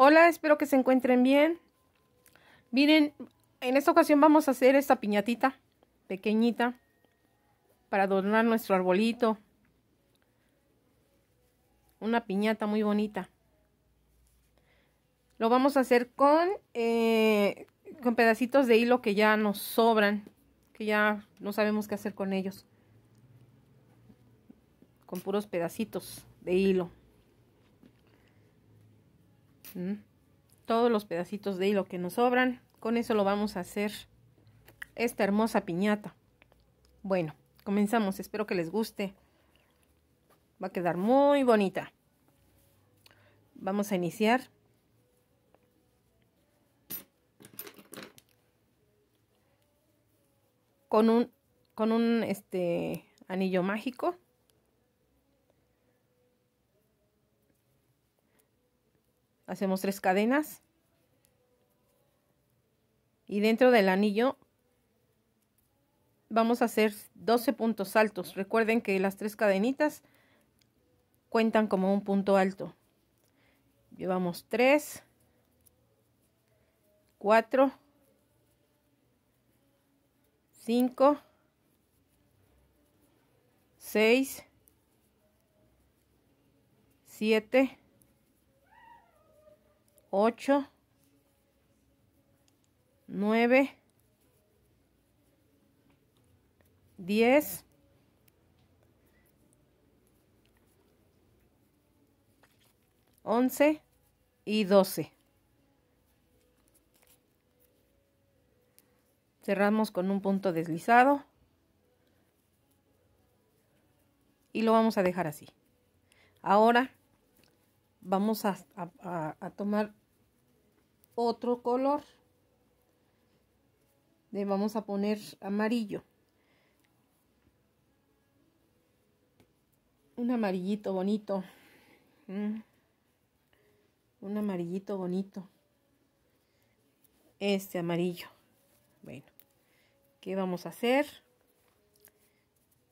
Hola, espero que se encuentren bien. Miren, en esta ocasión vamos a hacer esta piñatita pequeñita para adornar nuestro arbolito. Una piñata muy bonita. Lo vamos a hacer con, eh, con pedacitos de hilo que ya nos sobran, que ya no sabemos qué hacer con ellos. Con puros pedacitos de hilo. Todos los pedacitos de hilo que nos sobran, con eso lo vamos a hacer esta hermosa piñata. Bueno, comenzamos, espero que les guste. Va a quedar muy bonita. Vamos a iniciar. Con un, con un este, anillo mágico hacemos tres cadenas y dentro del anillo vamos a hacer 12 puntos altos recuerden que las tres cadenitas cuentan como un punto alto llevamos 3 4 5 6 7 8, 9, 10, 11 y 12. Cerramos con un punto deslizado. Y lo vamos a dejar así. Ahora vamos a, tomar otro color le vamos a poner amarillo un amarillito bonito mm. un amarillito bonito este amarillo bueno ¿qué vamos a hacer?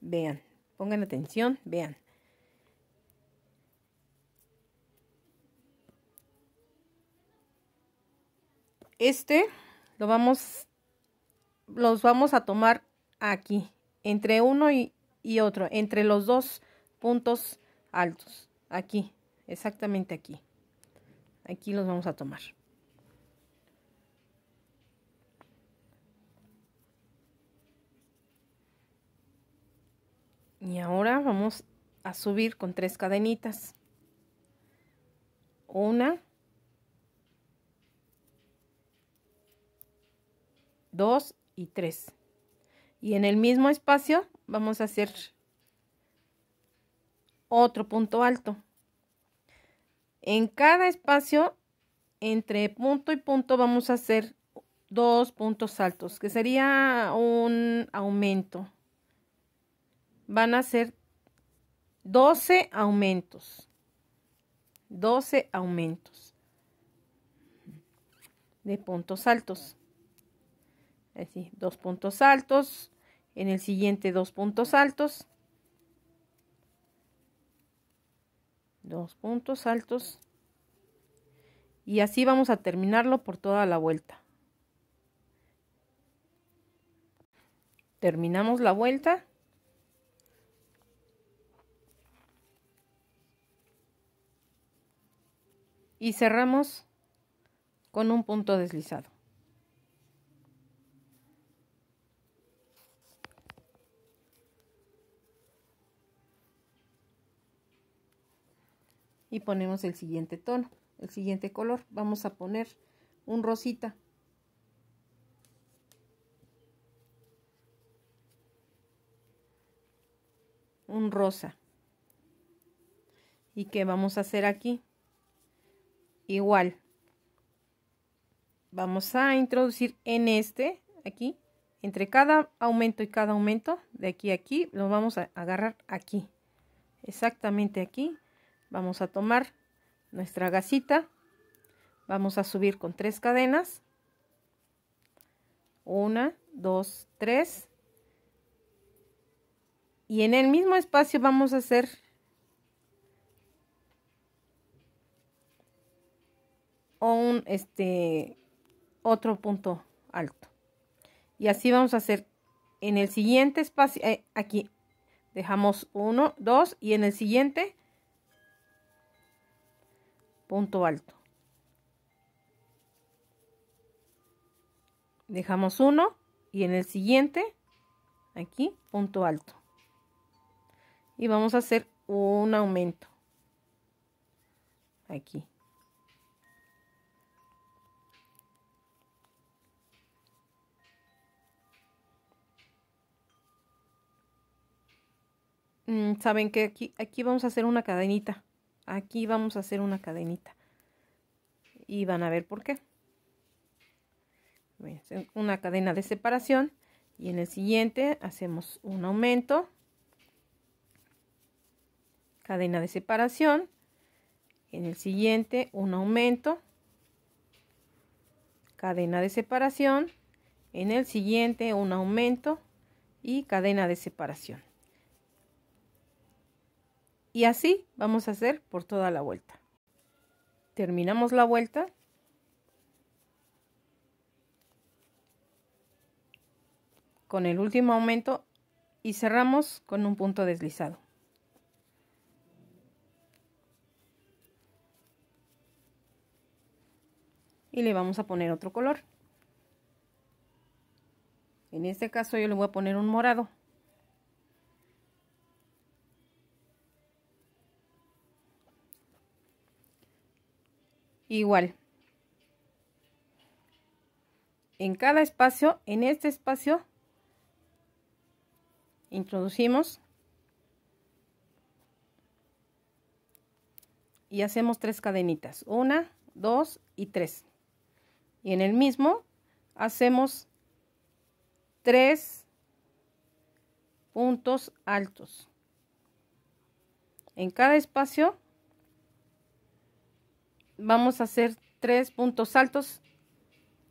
vean pongan atención vean este lo vamos, los vamos a tomar aquí, entre uno y, y otro, entre los dos puntos altos, aquí, exactamente aquí. Aquí los vamos a tomar. Y ahora vamos a subir con tres cadenitas. Una, 2 y 3. Y en el mismo espacio vamos a hacer otro punto alto. En cada espacio, entre punto y punto, vamos a hacer dos puntos altos, que sería un aumento. Van a ser 12 aumentos. 12 aumentos de puntos altos así, dos puntos altos, en el siguiente dos puntos altos, dos puntos altos, y así vamos a terminarlo por toda la vuelta. Terminamos la vuelta. Y cerramos con un punto deslizado. y ponemos el siguiente tono, el siguiente color. Vamos a poner un rosita. Un rosa. ¿Y qué vamos a hacer aquí? Igual. Vamos a introducir en este, aquí, entre cada aumento y cada aumento, de aquí a aquí, lo vamos a agarrar aquí. Exactamente aquí Vamos a tomar nuestra gasita. Vamos a subir con tres cadenas. Una, dos, tres. Y en el mismo espacio vamos a hacer un este otro punto alto. Y así vamos a hacer en el siguiente espacio, eh, aquí dejamos uno, dos y en el siguiente punto alto. Dejamos uno y en el siguiente, aquí, punto alto. Y vamos a hacer un aumento. Aquí. Mm, Saben que aquí, aquí vamos a hacer una cadenita. Aquí vamos a hacer una cadenita. Y van a ver por qué. Una cadena de separación. Y en el siguiente hacemos un aumento. Cadena de separación. En el siguiente un aumento. Cadena de separación. En el siguiente un aumento y cadena de separación. Y así vamos a hacer por toda la vuelta. Terminamos la vuelta. Con el último aumento y cerramos con un punto deslizado. Y le vamos a poner otro color. En este caso yo le voy a poner un morado. igual. En cada espacio, en este espacio, introducimos y hacemos tres cadenitas. Una, dos y tres. Y en el mismo hacemos tres puntos altos. En cada espacio vamos a hacer tres puntos altos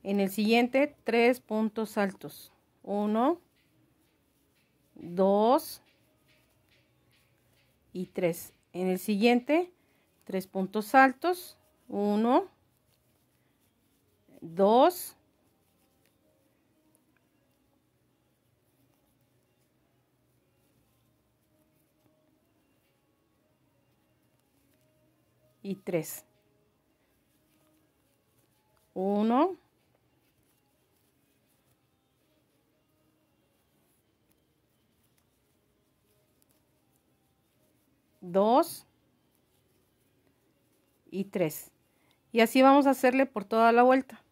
en el siguiente tres puntos altos 1 2 y 3 en el siguiente tres puntos altos 1 2 y 3 1, 2 y 3 y así vamos a hacerle por toda la vuelta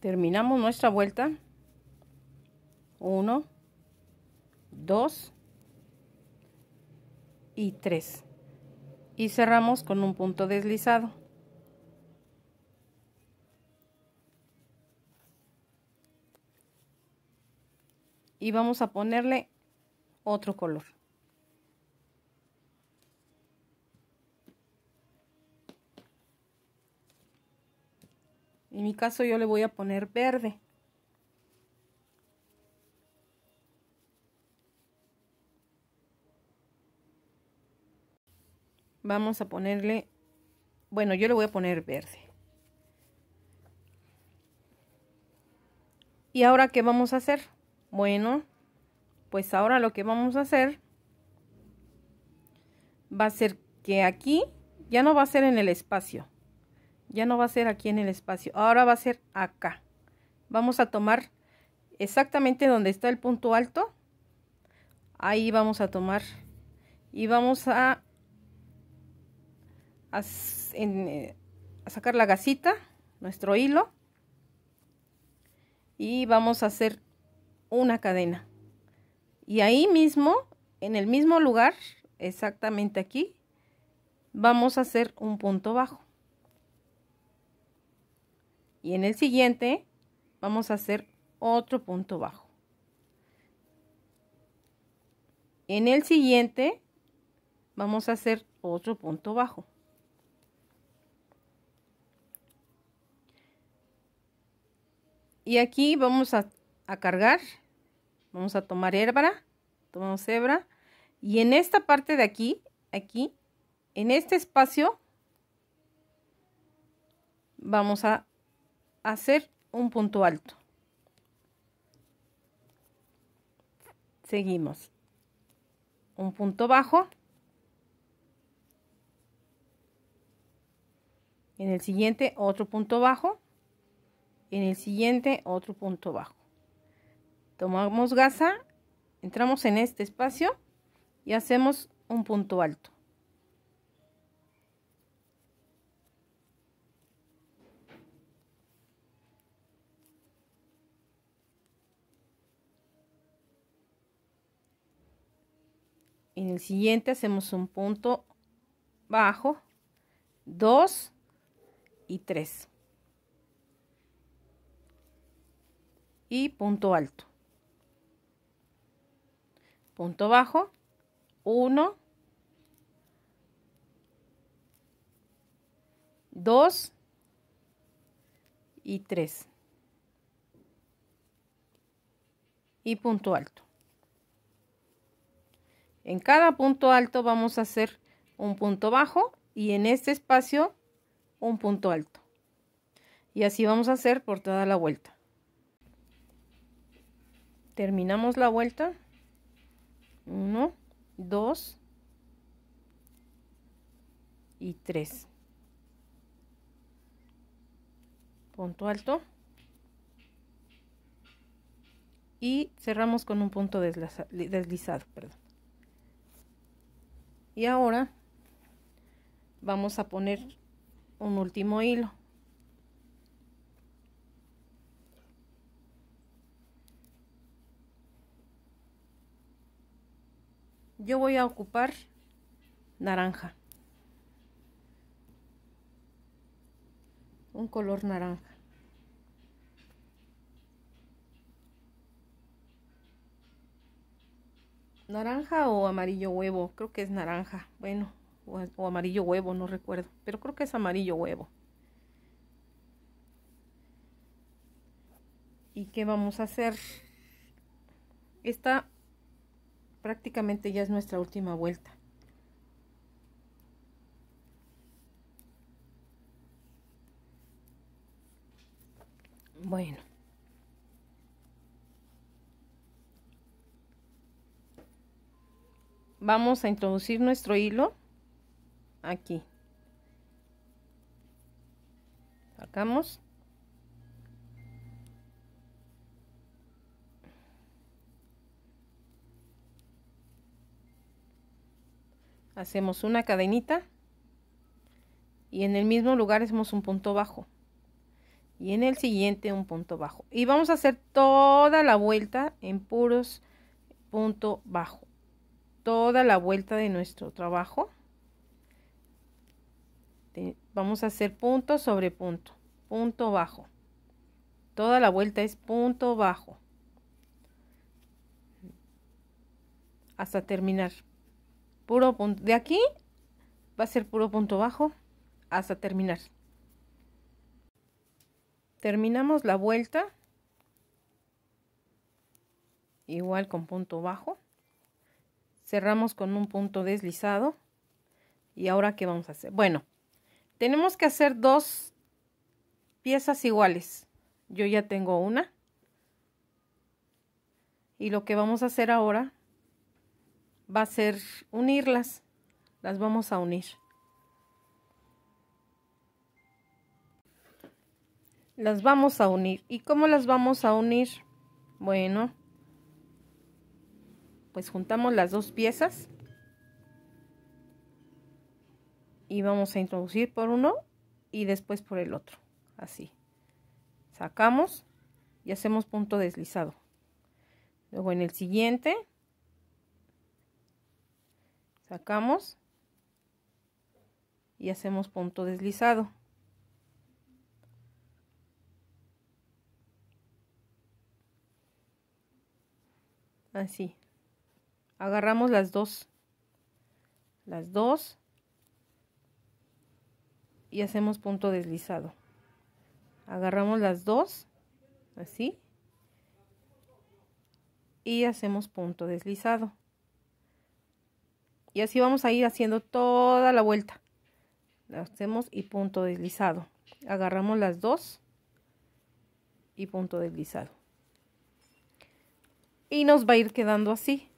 terminamos nuestra vuelta 1 2 y 3 y cerramos con un punto deslizado y vamos a ponerle otro color. En mi caso yo le voy a poner verde. Vamos a ponerle, bueno, yo le voy a poner verde. ¿Y ahora qué vamos a hacer? Bueno, pues ahora lo que vamos a hacer va a ser que aquí ya no va a ser en el espacio. Ya no va a ser aquí en el espacio. Ahora va a ser acá. Vamos a tomar exactamente donde está el punto alto. Ahí vamos a tomar y vamos a, eh, sacar la gasita, nuestro hilo. Y vamos a hacer una cadena. Y ahí mismo, en el mismo lugar, exactamente aquí, vamos a hacer un punto bajo. Y en el siguiente vamos a hacer otro punto bajo. En el siguiente vamos a hacer otro punto bajo. Y aquí vamos a a cargar. Vamos a tomar hebra. Tomamos hebra. Y en esta parte de aquí, aquí, en este espacio, vamos a hacer un punto alto. Seguimos. Un punto bajo. En el siguiente otro punto bajo. En el siguiente otro punto bajo tomamos gasa, entramos en este espacio y hacemos un punto alto. En el siguiente hacemos un punto bajo, dos y tres. Y punto alto punto bajo, 1, 2 y 3. Y punto alto. En cada punto alto vamos a hacer un punto bajo y en este espacio un punto alto. Y así vamos a hacer por toda la vuelta. Terminamos la vuelta. 1, 2 y 3. Punto alto. Y cerramos con un punto deslizado. Perdón. Y ahora vamos a poner un último hilo. yo voy a ocupar naranja un color naranja naranja o amarillo huevo creo que es naranja bueno o, amarillo huevo no recuerdo pero creo que es amarillo huevo y qué vamos a hacer esta prácticamente ya es nuestra última vuelta. Bueno. Vamos a introducir nuestro hilo aquí. Sacamos. hacemos una cadenita y en el mismo lugar hacemos un punto bajo y en el siguiente un punto bajo y vamos a hacer toda la vuelta en puros punto bajo toda la vuelta de nuestro trabajo vamos a hacer punto sobre punto punto bajo toda la vuelta es punto bajo hasta terminar puro punto de aquí va a ser puro punto bajo hasta terminar terminamos la vuelta igual con punto bajo cerramos con un punto deslizado y ahora qué vamos a hacer bueno tenemos que hacer dos piezas iguales yo ya tengo una y lo que vamos a hacer ahora va a ser unirlas. Las vamos a unir. Las vamos a unir. ¿Y cómo las vamos a unir? Bueno, pues juntamos las dos piezas. Y vamos a introducir por uno y después por el otro. Así. Sacamos y hacemos punto deslizado. Luego en el siguiente sacamos y hacemos punto deslizado. Así. Agarramos las dos. Las dos. Y hacemos punto deslizado. Agarramos las dos. Así. Y hacemos punto deslizado y así vamos a ir haciendo toda la vuelta la hacemos y punto deslizado agarramos las dos y punto deslizado y nos va a ir quedando así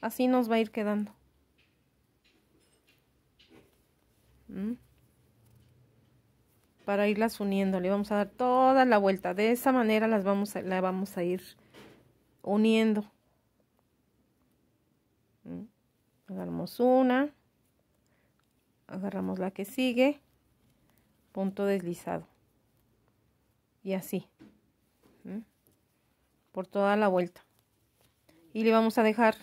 así nos va a ir quedando ¿Mm? para irlas uniendo le vamos a dar toda la vuelta de esa manera las vamos la vamos a ir uniendo agarramos una agarramos la que sigue punto deslizado y así por toda la vuelta y le vamos a dejar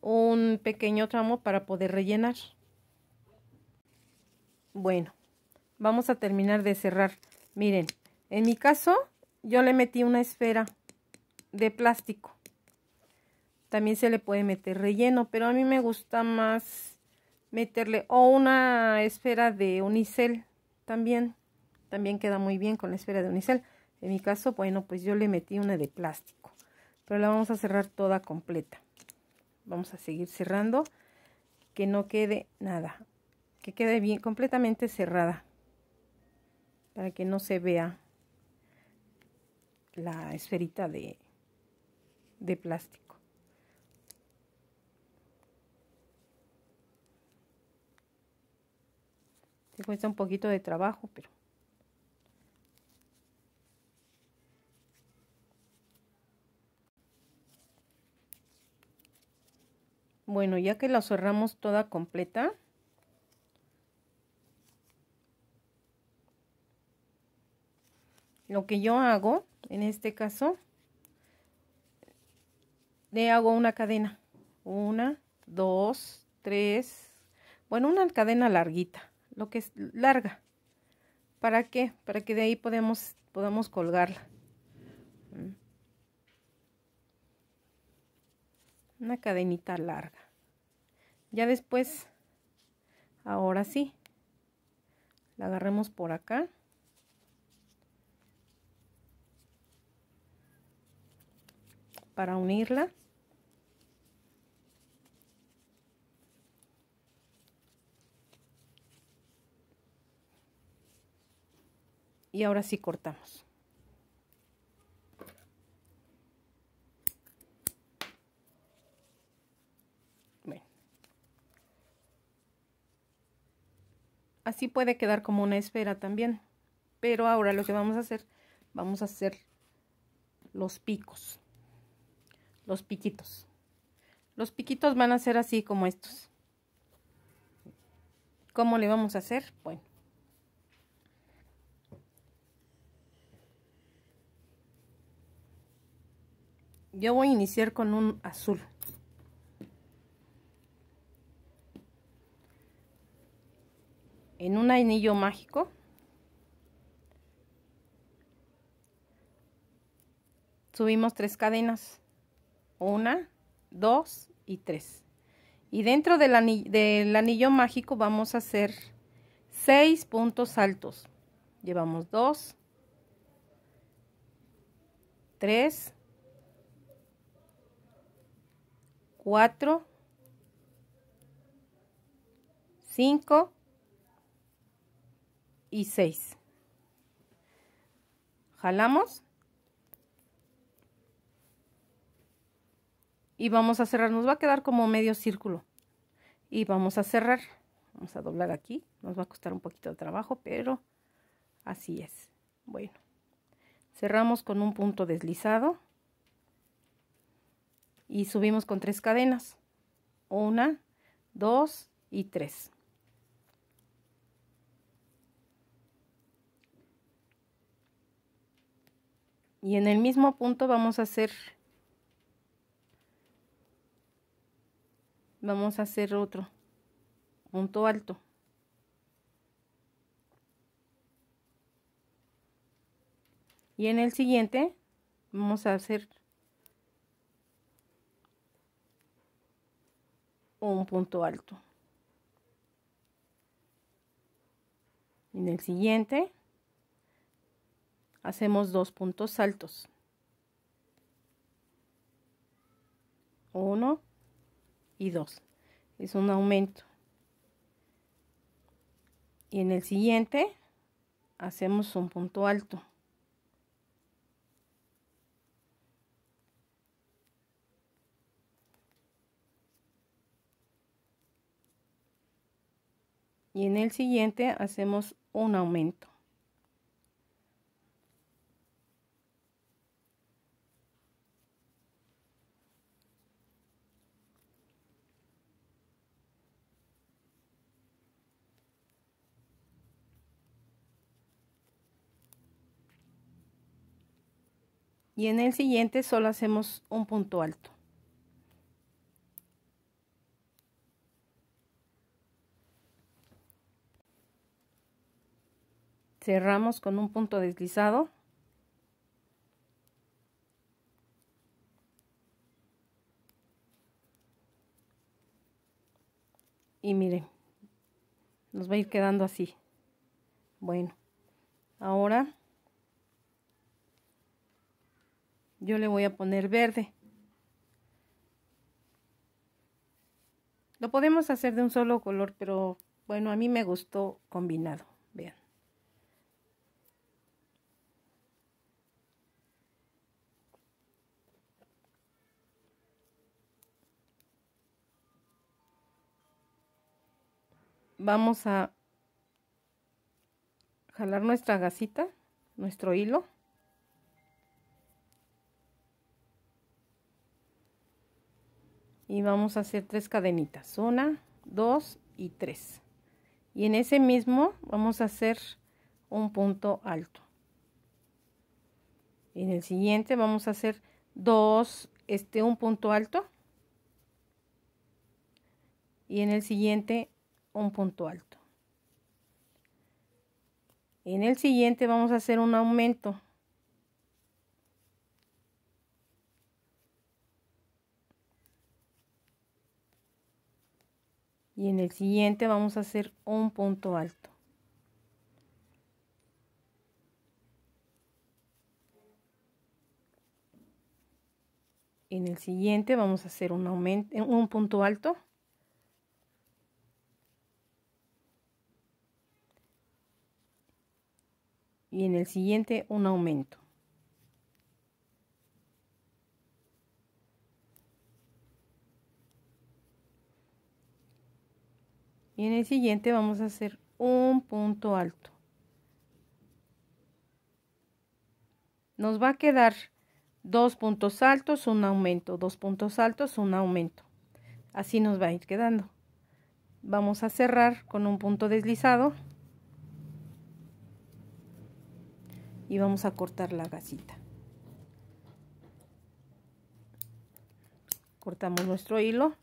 un pequeño tramo para poder rellenar bueno vamos a terminar de cerrar miren en mi caso yo le metí una esfera de plástico también se le puede meter relleno, pero a mí me gusta más meterle o una esfera de unicel también. También queda muy bien con la esfera de unicel. En mi caso, bueno, pues yo le metí una de plástico. Pero la vamos a cerrar toda completa. Vamos a seguir cerrando. Que no quede nada. Que quede bien completamente cerrada. Para que no se vea la esferita de, de plástico. cuesta un poquito de trabajo, pero... Bueno, ya que la cerramos toda completa, lo que yo hago en este caso le hago una cadena una dos tres bueno una cadena larguita lo que es larga. ¿Para qué? Para que de ahí podemos, podamos colgarla. Mm. Una cadenita larga. Ya después, ahora sí, la agarremos por acá. Para unirla. y ahora sí cortamos. Así puede quedar como una esfera también. Pero ahora lo que vamos a hacer, vamos a hacer los picos. Los piquitos. Los piquitos van a ser así como estos. ¿Cómo le vamos a hacer? Bueno yo voy a iniciar con un azul en un anillo mágico subimos tres cadenas una dos y tres y dentro del anillo, mágico vamos a hacer seis puntos altos llevamos dos tres 4, 5 y 6. Jalamos. Y vamos a cerrar. Nos va a quedar como medio círculo. Y vamos a cerrar. Vamos a doblar aquí. Nos va a costar un poquito de trabajo, pero así es. Bueno. Cerramos con un punto deslizado y subimos con tres cadenas. Una, dos y tres. Y en el mismo punto vamos a hacer vamos a hacer otro punto alto. Y en el siguiente vamos a hacer un punto alto. En el siguiente hacemos dos puntos altos. Uno y dos. Es un aumento. Y en el siguiente hacemos un punto alto. y en el siguiente hacemos un aumento y en el siguiente solo hacemos un punto alto cerramos con un punto deslizado y miren nos va a ir quedando así bueno ahora yo le voy a poner verde lo podemos hacer de un solo color pero bueno a mí me gustó combinado vean vamos a jalar nuestra gasita, nuestro hilo. Y vamos a hacer tres cadenitas, una, dos y tres. Y en ese mismo vamos a hacer un punto alto. En el siguiente vamos a hacer dos, este, un punto alto. Y en el siguiente un punto alto. En el siguiente vamos a hacer un aumento. Y en el siguiente vamos a hacer un punto alto. En el siguiente vamos a hacer un, aumento, un punto alto. y en el siguiente un aumento. Y en el siguiente vamos a hacer un punto alto. Nos va a quedar dos puntos altos, un aumento, dos puntos altos, un aumento. Así nos va a ir quedando. Vamos a cerrar con un punto deslizado. y vamos a cortar la gasita. Cortamos nuestro hilo.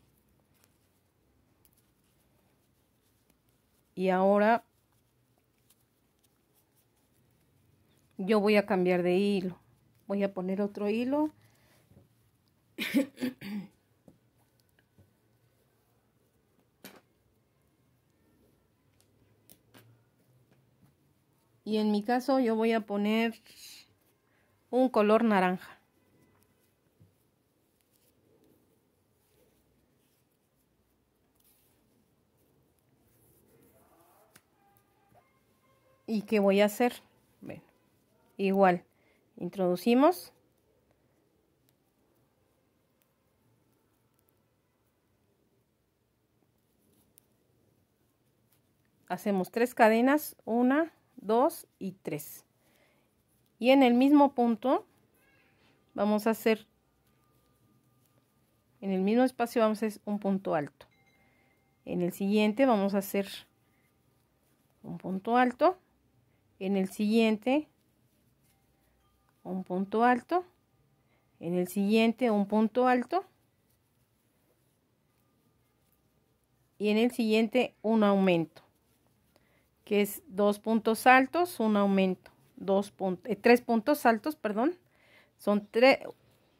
Y ahora yo voy a cambiar de hilo. Voy a poner otro hilo. y en mi caso yo voy a poner un color naranja. ¿Y qué voy a hacer? igual, introducimos. Hacemos tres cadenas, una, 2 y 3. Y en el mismo punto vamos a hacer, en el mismo espacio vamos a hacer un punto alto. En el siguiente vamos a hacer un punto alto. En el siguiente un punto alto. En el siguiente un punto alto. Y en el siguiente un aumento que es dos puntos altos, un aumento, dos eh, tres puntos altos, perdón, son tres,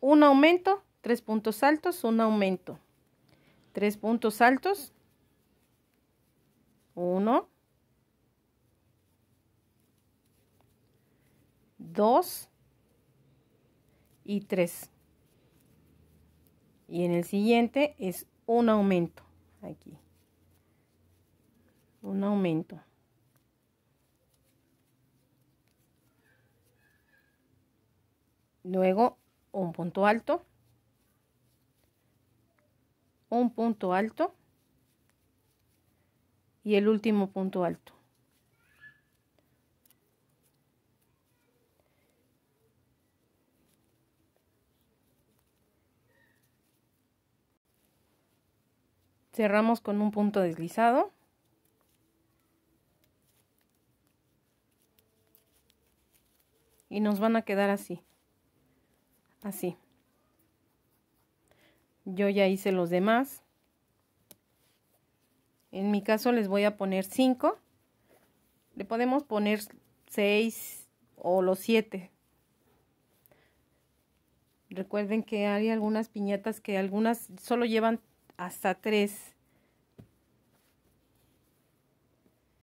un aumento, tres puntos altos, un aumento, tres puntos altos, uno, dos y tres. Y en el siguiente es un aumento, aquí, un aumento. luego un punto alto, un punto alto y el último punto alto. Cerramos con un punto deslizado. Y nos van a quedar así así yo ya hice los demás en mi caso les voy a poner 5 le podemos poner 6 o los 7 recuerden que hay algunas piñatas que algunas solo llevan hasta 3